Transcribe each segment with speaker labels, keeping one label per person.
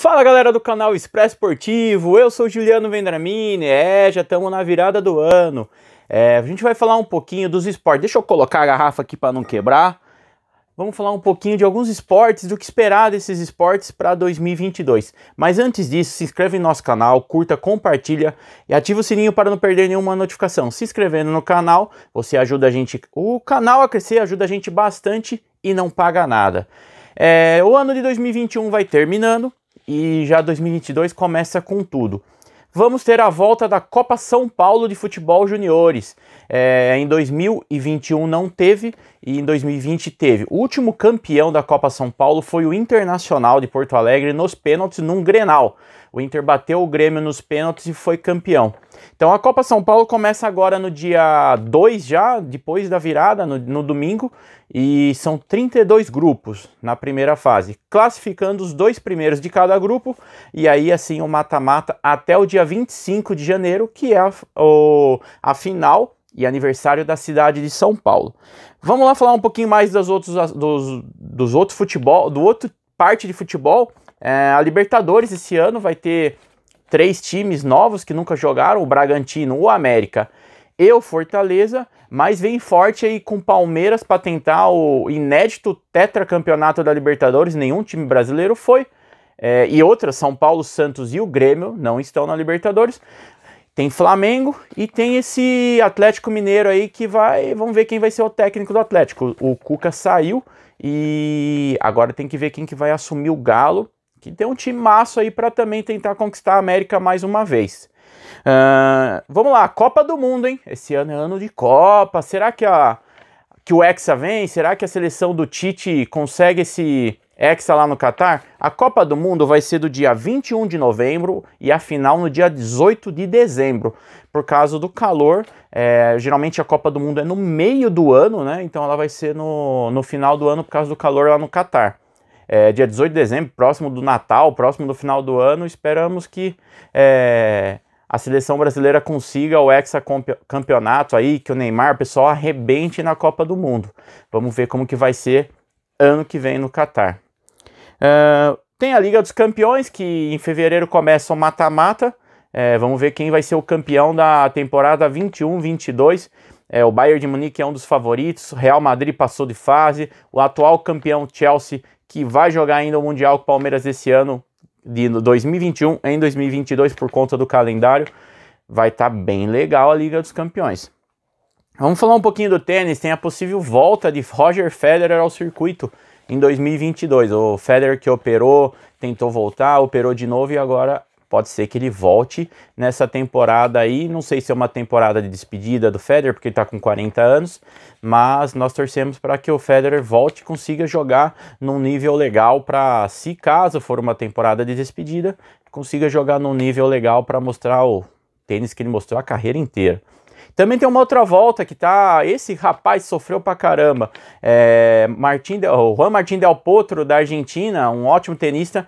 Speaker 1: Fala galera do canal Expresso Esportivo, eu sou Juliano Vendramini, é, já estamos na virada do ano. É, a gente vai falar um pouquinho dos esportes, deixa eu colocar a garrafa aqui para não quebrar. Vamos falar um pouquinho de alguns esportes, do que esperar desses esportes para 2022. Mas antes disso, se inscreve em nosso canal, curta, compartilha e ativa o sininho para não perder nenhuma notificação. Se inscrevendo no canal, você ajuda a gente, o canal a crescer, ajuda a gente bastante e não paga nada. É, o ano de 2021 vai terminando, e já 2022 começa com tudo. Vamos ter a volta da Copa São Paulo de Futebol Juniores. É, em 2021 não teve e em 2020 teve. O último campeão da Copa São Paulo foi o Internacional de Porto Alegre nos pênaltis num Grenal. O Inter bateu o Grêmio nos pênaltis e foi campeão. Então a Copa São Paulo começa agora no dia 2 já, depois da virada, no, no domingo, e são 32 grupos na primeira fase, classificando os dois primeiros de cada grupo, e aí assim o mata-mata até o dia 25 de janeiro, que é a, o, a final e aniversário da cidade de São Paulo. Vamos lá falar um pouquinho mais das outros, dos, dos outros futebol, do outro parte de futebol. É, a Libertadores esse ano vai ter três times novos que nunca jogaram: o Bragantino, o América e o Fortaleza mas vem forte aí com Palmeiras para tentar o inédito tetracampeonato da Libertadores, nenhum time brasileiro foi. É, e outras, São Paulo, Santos e o Grêmio não estão na Libertadores. Tem Flamengo e tem esse Atlético Mineiro aí que vai. Vamos ver quem vai ser o técnico do Atlético. O Cuca saiu e agora tem que ver quem que vai assumir o Galo, que tem um time timaço aí para também tentar conquistar a América mais uma vez. Uh, vamos lá, Copa do Mundo, hein? Esse ano é ano de Copa. Será que, a, que o Hexa vem? Será que a seleção do Tite consegue esse Hexa lá no Catar? A Copa do Mundo vai ser do dia 21 de novembro e a final no dia 18 de dezembro. Por causa do calor, é, geralmente a Copa do Mundo é no meio do ano, né? Então ela vai ser no, no final do ano por causa do calor lá no Catar. É, dia 18 de dezembro, próximo do Natal, próximo do final do ano, esperamos que. É, a seleção brasileira consiga o hexacampeonato aí, que o Neymar, pessoal, arrebente na Copa do Mundo. Vamos ver como que vai ser ano que vem no Catar. Uh, tem a Liga dos Campeões, que em fevereiro começa o mata-mata. É, vamos ver quem vai ser o campeão da temporada 21-22. É, o Bayern de Munique é um dos favoritos, Real Madrid passou de fase, o atual campeão Chelsea, que vai jogar ainda o Mundial com o Palmeiras esse ano, de 2021 em 2022 por conta do calendário. Vai estar tá bem legal a Liga dos Campeões. Vamos falar um pouquinho do tênis. Tem a possível volta de Roger Federer ao circuito em 2022. O Federer que operou, tentou voltar, operou de novo e agora Pode ser que ele volte nessa temporada aí. Não sei se é uma temporada de despedida do Federer, porque ele está com 40 anos, mas nós torcemos para que o Federer volte e consiga jogar num nível legal para, se caso for uma temporada de despedida, consiga jogar num nível legal para mostrar o tênis que ele mostrou a carreira inteira. Também tem uma outra volta que tá. Esse rapaz sofreu pra caramba. É, Martin o Juan Martin Del Potro, da Argentina, um ótimo tenista,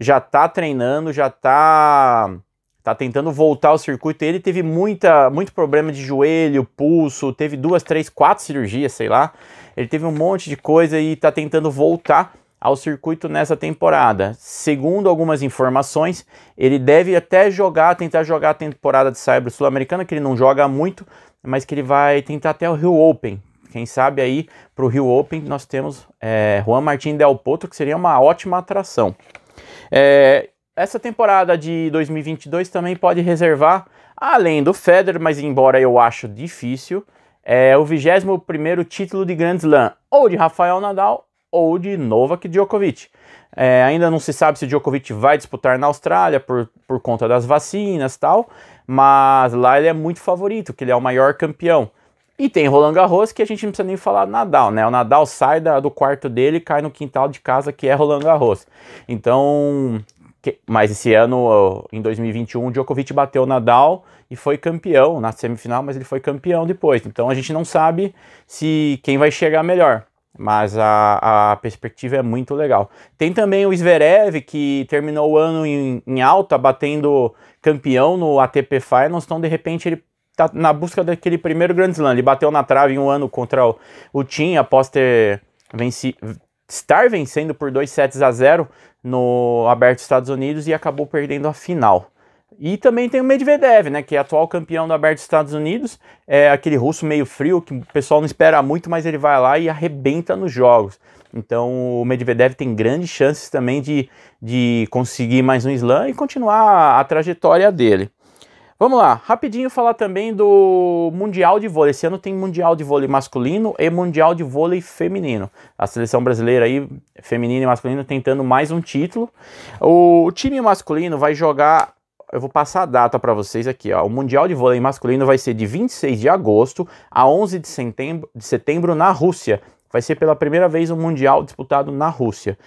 Speaker 1: já está treinando, já está tá tentando voltar ao circuito. Ele teve muita, muito problema de joelho, pulso, teve duas, três, quatro cirurgias, sei lá. Ele teve um monte de coisa e está tentando voltar ao circuito nessa temporada. Segundo algumas informações, ele deve até jogar, tentar jogar a temporada de Cyber Sul-Americana, que ele não joga muito, mas que ele vai tentar até o Rio Open. Quem sabe aí para o Rio Open nós temos é, Juan Martín Del Potro, que seria uma ótima atração. É, essa temporada de 2022 também pode reservar, além do Federer, mas embora eu acho difícil, é o 21 título de Grand Slam, ou de Rafael Nadal ou de Novak Djokovic. É, ainda não se sabe se Djokovic vai disputar na Austrália por, por conta das vacinas tal, mas lá ele é muito favorito, que ele é o maior campeão. E tem Roland Garros, que a gente não precisa nem falar Nadal, né? O Nadal sai da, do quarto dele e cai no quintal de casa, que é Roland Garros. Então, que, mas esse ano, em 2021, o Djokovic bateu o Nadal e foi campeão na semifinal, mas ele foi campeão depois. Então, a gente não sabe se quem vai chegar melhor. Mas a, a perspectiva é muito legal. Tem também o Zverev, que terminou o ano em, em alta, batendo campeão no ATP Finals. Então, de repente, ele tá na busca daquele primeiro Grand Slam. Ele bateu na trave em um ano contra o, o Tim, após ter venci, estar vencendo por 2 sets a 0 no Aberto Estados Unidos e acabou perdendo a final. E também tem o Medvedev, né, que é atual campeão do Aberto Estados Unidos, é aquele russo meio frio que o pessoal não espera muito, mas ele vai lá e arrebenta nos jogos. Então o Medvedev tem grandes chances também de, de conseguir mais um slam e continuar a trajetória dele. Vamos lá, rapidinho falar também do Mundial de Vôlei. Esse ano tem Mundial de Vôlei masculino e Mundial de Vôlei feminino. A seleção brasileira aí, feminina e masculina, tentando mais um título. O time masculino vai jogar eu vou passar a data para vocês aqui. Ó. O Mundial de Vôlei Masculino vai ser de 26 de agosto a 11 de setembro, de setembro na Rússia. Vai ser pela primeira vez um Mundial disputado na Rússia.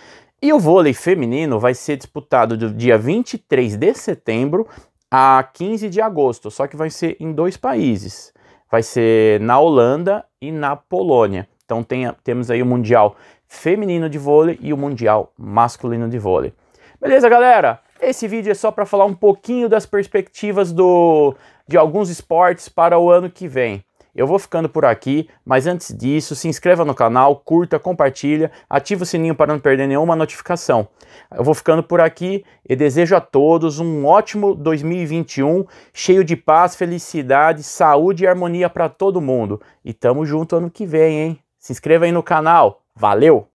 Speaker 1: E o vôlei feminino vai ser disputado do dia 23 de setembro a 15 de agosto, só que vai ser em dois países. Vai ser na Holanda e na Polônia. Então tem, temos aí o Mundial Feminino de Vôlei e o Mundial Masculino de Vôlei. Beleza, galera? Esse vídeo é só para falar um pouquinho das perspectivas do, de alguns esportes para o ano que vem. Eu vou ficando por aqui, mas antes disso, se inscreva no canal, curta, compartilha, ativa o sininho para não perder nenhuma notificação. Eu vou ficando por aqui e desejo a todos um ótimo 2021, cheio de paz, felicidade, saúde e harmonia para todo mundo. E tamo junto ano que vem, hein? Se inscreva aí no canal. Valeu!